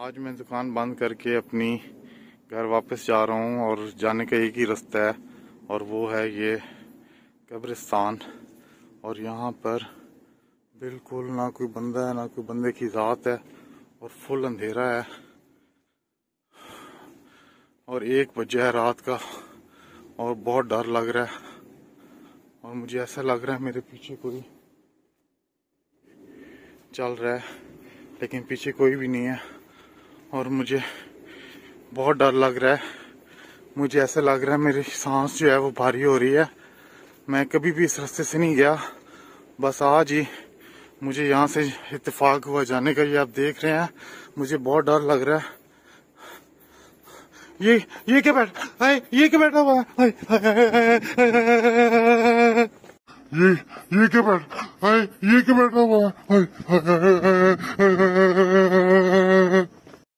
आज मैं दुकान बंद करके अपनी घर वापस जा रहा हूँ और जाने का एक ही रास्ता है और वो है ये कब्रिस्तान और यहाँ पर बिल्कुल ना कोई बंदा है ना कोई बंदे की ज़ात है और फुल अंधेरा है और एक बजे है रात का और बहुत डर लग रहा है और मुझे ऐसा लग रहा है मेरे पीछे कोई चल रहा है लेकिन पीछे कोई भी नहीं है और मुझे बहुत डर लग रहा है मुझे ऐसे लग रहा है मेरी सांस जो है वो भारी हो रही है मैं कभी भी इस रास्ते से नहीं गया बस आज ही मुझे यहाँ से इतफाक हुआ जाने का ये आप देख रहे हैं मुझे बहुत डर लग रहा है ये ये क्या बैठ आए, ये क्या बैठा हुआ है ये ये क्या बैठ आए, ये क्या बैठा हुआ है